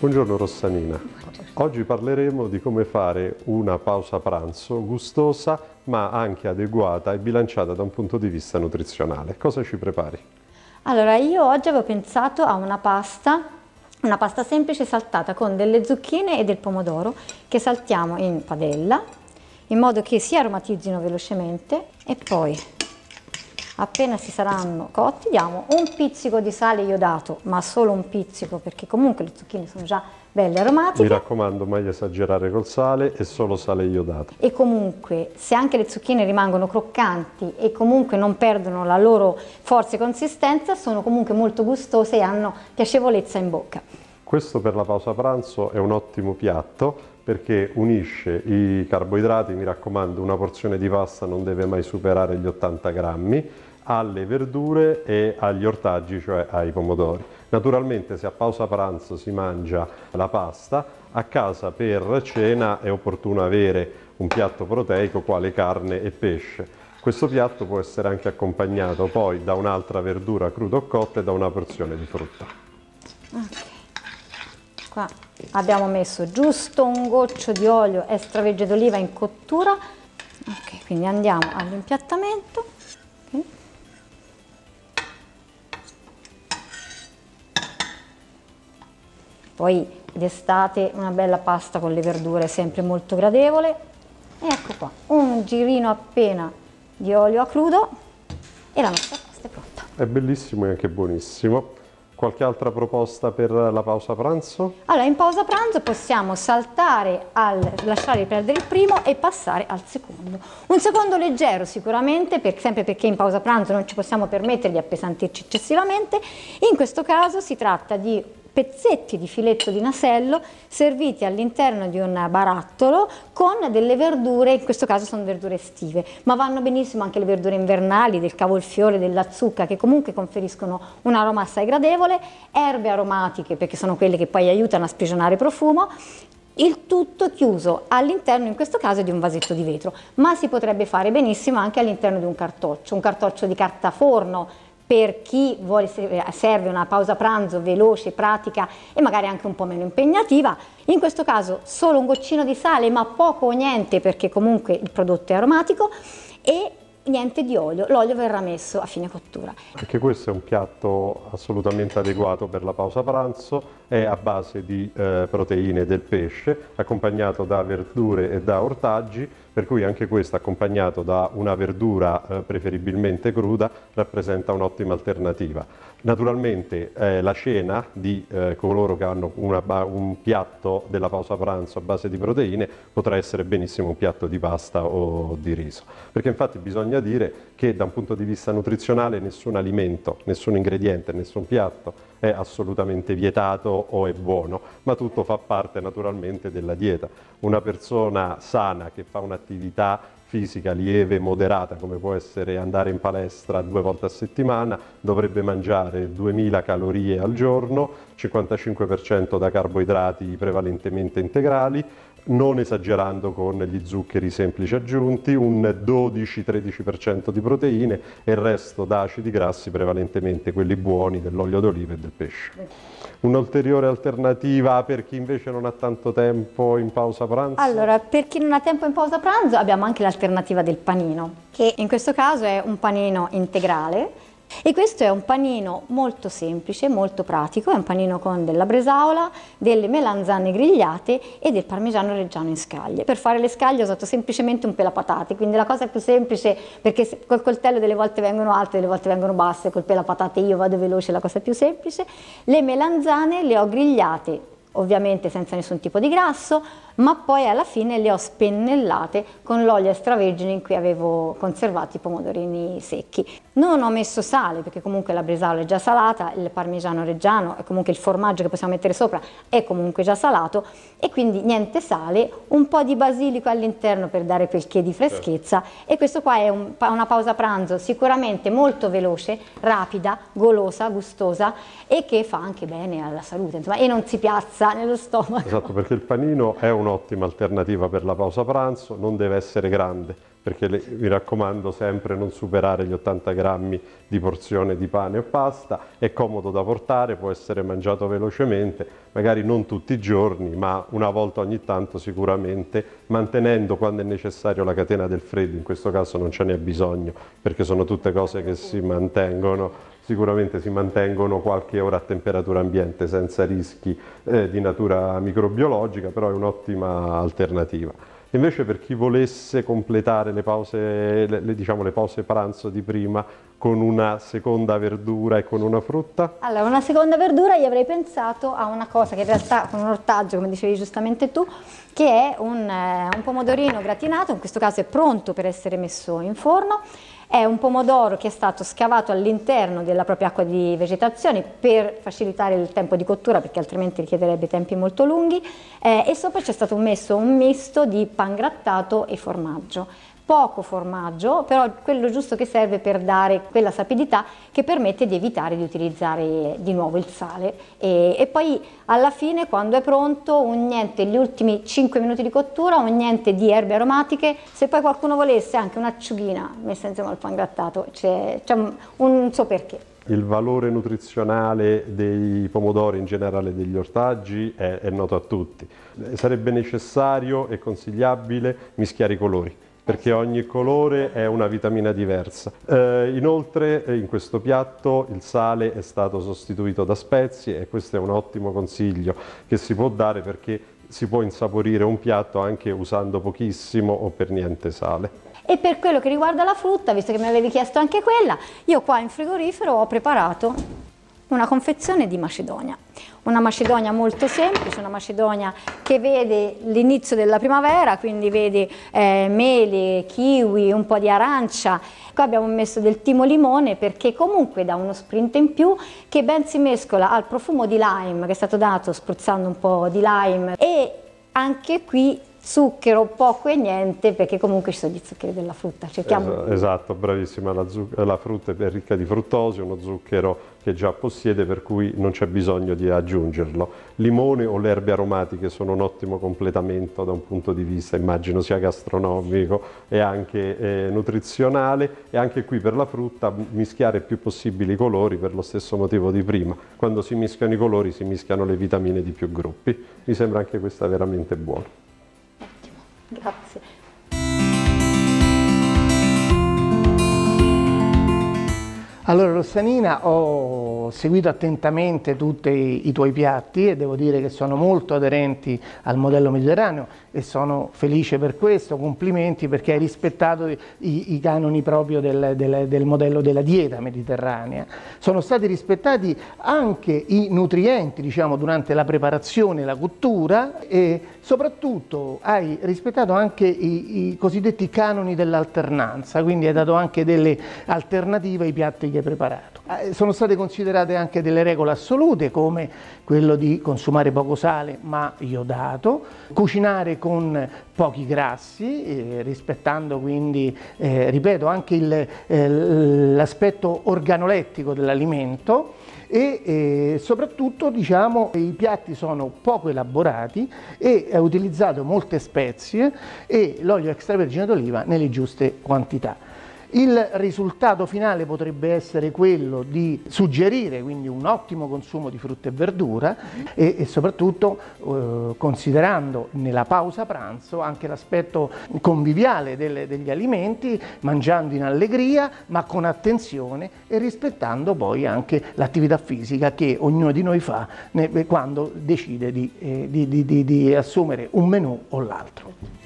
Buongiorno Rossanina. Oggi parleremo di come fare una pausa pranzo gustosa ma anche adeguata e bilanciata da un punto di vista nutrizionale. Cosa ci prepari? Allora, io oggi avevo pensato a una pasta, una pasta semplice saltata con delle zucchine e del pomodoro che saltiamo in padella in modo che si aromatizzino velocemente e poi appena si saranno cotti diamo un pizzico di sale iodato, ma solo un pizzico perché comunque le zucchine sono già belle aromatiche. Mi raccomando, mai esagerare col sale e solo sale iodato. E comunque, se anche le zucchine rimangono croccanti e comunque non perdono la loro forza e consistenza, sono comunque molto gustose e hanno piacevolezza in bocca. Questo per la pausa pranzo è un ottimo piatto perché unisce i carboidrati, mi raccomando una porzione di pasta non deve mai superare gli 80 grammi, alle verdure e agli ortaggi, cioè ai pomodori. Naturalmente se a pausa pranzo si mangia la pasta, a casa per cena è opportuno avere un piatto proteico quale carne e pesce. Questo piatto può essere anche accompagnato poi da un'altra verdura cruda o cotta e da una porzione di frutta. Ok, qua abbiamo messo giusto un goccio di olio extravergine d'oliva in cottura, ok, quindi andiamo all'impiattamento. Poi d'estate una bella pasta con le verdure sempre molto gradevole. E ecco qua, un girino appena di olio a crudo e la nostra pasta è pronta. È bellissimo e anche buonissimo. Qualche altra proposta per la pausa pranzo? Allora, in pausa pranzo possiamo saltare al lasciare perdere il primo e passare al secondo. Un secondo leggero sicuramente, per, sempre perché in pausa pranzo non ci possiamo permettere di appesantirci eccessivamente. In questo caso si tratta di pezzetti di filetto di nasello serviti all'interno di un barattolo con delle verdure, in questo caso sono verdure estive, ma vanno benissimo anche le verdure invernali, del cavolfiore, della zucca, che comunque conferiscono un aroma assai gradevole, erbe aromatiche, perché sono quelle che poi aiutano a sprigionare profumo, il tutto chiuso all'interno in questo caso di un vasetto di vetro, ma si potrebbe fare benissimo anche all'interno di un cartoccio, un cartoccio di carta forno, per chi vuole, serve una pausa pranzo veloce, pratica e magari anche un po' meno impegnativa. In questo caso solo un goccino di sale, ma poco o niente perché comunque il prodotto è aromatico e niente di olio, l'olio verrà messo a fine cottura. Anche questo è un piatto assolutamente adeguato per la pausa pranzo, è a base di eh, proteine del pesce, accompagnato da verdure e da ortaggi per cui anche questo accompagnato da una verdura eh, preferibilmente cruda rappresenta un'ottima alternativa. Naturalmente eh, la cena di eh, coloro che hanno una, un piatto della pausa pranzo a base di proteine potrà essere benissimo un piatto di pasta o di riso, perché infatti bisogna dire che da un punto di vista nutrizionale nessun alimento, nessun ingrediente, nessun piatto è assolutamente vietato o è buono, ma tutto fa parte naturalmente della dieta. Una persona sana che fa un'attività fisica lieve, moderata, come può essere andare in palestra due volte a settimana, dovrebbe mangiare 2000 calorie al giorno, 55% da carboidrati prevalentemente integrali, non esagerando con gli zuccheri semplici aggiunti, un 12-13% di proteine e il resto da acidi grassi, prevalentemente quelli buoni dell'olio d'oliva e del pesce. Un'ulteriore alternativa per chi invece non ha tanto tempo in pausa pranzo? Allora, per chi non ha tempo in pausa pranzo abbiamo anche l'alternativa del panino, che in questo caso è un panino integrale, e questo è un panino molto semplice, molto pratico, è un panino con della bresaola, delle melanzane grigliate e del parmigiano reggiano in scaglie. Per fare le scaglie ho usato semplicemente un pelapatate, quindi la cosa più semplice, perché col coltello delle volte vengono alte, delle volte vengono basse, col pelapatate io vado veloce, la cosa più semplice. Le melanzane le ho grigliate, ovviamente senza nessun tipo di grasso, ma poi alla fine le ho spennellate con l'olio extravergine in cui avevo conservato i pomodorini secchi. Non ho messo sale perché comunque la bresaola è già salata, il parmigiano reggiano e comunque il formaggio che possiamo mettere sopra è comunque già salato e quindi niente sale, un po' di basilico all'interno per dare quel che di freschezza e questo qua è un, una pausa pranzo sicuramente molto veloce, rapida, golosa, gustosa e che fa anche bene alla salute insomma, e non si piazza nello stomaco. Esatto perché il panino è uno un'ottima alternativa per la pausa pranzo, non deve essere grande, perché le, vi raccomando sempre non superare gli 80 grammi di porzione di pane o pasta, è comodo da portare, può essere mangiato velocemente, magari non tutti i giorni, ma una volta ogni tanto sicuramente, mantenendo quando è necessario la catena del freddo, in questo caso non ce n'è bisogno, perché sono tutte cose che si mantengono sicuramente si mantengono qualche ora a temperatura ambiente senza rischi eh, di natura microbiologica, però è un'ottima alternativa. Invece per chi volesse completare le pause, le, le, diciamo, le pause pranzo di prima con una seconda verdura e con una frutta? Allora, una seconda verdura io avrei pensato a una cosa che in realtà con un ortaggio, come dicevi giustamente tu, che è un, eh, un pomodorino gratinato, in questo caso è pronto per essere messo in forno, è un pomodoro che è stato scavato all'interno della propria acqua di vegetazione per facilitare il tempo di cottura perché altrimenti richiederebbe tempi molto lunghi eh, e sopra c'è stato messo un misto di pangrattato e formaggio poco formaggio, però quello giusto che serve per dare quella sapidità che permette di evitare di utilizzare di nuovo il sale. E, e poi alla fine, quando è pronto, un niente, gli ultimi 5 minuti di cottura, un niente di erbe aromatiche. Se poi qualcuno volesse anche un'acciughina messa insieme al pangrattato, c'è, c'è un, un so perché. Il valore nutrizionale dei pomodori, in generale degli ortaggi, è, è noto a tutti. Sarebbe necessario e consigliabile mischiare i colori perché ogni colore è una vitamina diversa. Eh, inoltre eh, in questo piatto il sale è stato sostituito da spezie e questo è un ottimo consiglio che si può dare perché si può insaporire un piatto anche usando pochissimo o per niente sale. E per quello che riguarda la frutta, visto che mi avevi chiesto anche quella, io qua in frigorifero ho preparato una confezione di macedonia. Una macedonia molto semplice, una macedonia che vede l'inizio della primavera, quindi vede eh, mele, kiwi, un po' di arancia. Qua abbiamo messo del timo limone perché comunque dà uno sprint in più che ben si mescola al profumo di lime che è stato dato spruzzando un po' di lime e anche qui zucchero poco e niente perché comunque ci sono gli zuccheri della frutta. Cerchiamo... Esatto, bravissima, la, la frutta è ricca di fruttosio, uno zucchero che già possiede per cui non c'è bisogno di aggiungerlo. Limone o le erbe aromatiche sono un ottimo completamento da un punto di vista immagino sia gastronomico e anche eh, nutrizionale e anche qui per la frutta mischiare più possibili i colori per lo stesso motivo di prima. Quando si mischiano i colori si mischiano le vitamine di più gruppi. Mi sembra anche questa veramente buona. Ottimo, grazie. Allora Rossanina ho seguito attentamente tutti i tuoi piatti e devo dire che sono molto aderenti al modello mediterraneo e sono felice per questo, complimenti perché hai rispettato i, i canoni proprio del, del, del, modello della dieta mediterranea. Sono stati rispettati anche i nutrienti diciamo, durante la preparazione, e la cottura e soprattutto hai rispettato anche i, i cosiddetti canoni dell'alternanza, quindi hai dato anche delle alternative ai piatti che meglio preparato. Ah, eh, sono state considerate anche delle regole assolute come quello di consumare poco sale ma iodato, cucinare con pochi grassi, eh, rispettando quindi, eh, ripeto, anche l'aspetto organolettico dell'alimento e soprattutto diciamo, i piatti sono poco elaborati e è utilizzato molte spezie e l'olio extravergine d'oliva nelle giuste quantità. Il risultato finale potrebbe essere quello di suggerire quindi un ottimo consumo di frutta e verdura e, e soprattutto eh, considerando nella pausa pranzo anche l'aspetto conviviale delle, degli alimenti, mangiando in allegria ma con attenzione e rispettando poi anche l'attività fisica che ognuno di noi fa quando decide di, eh, di, di, di assumere un menù o l'altro.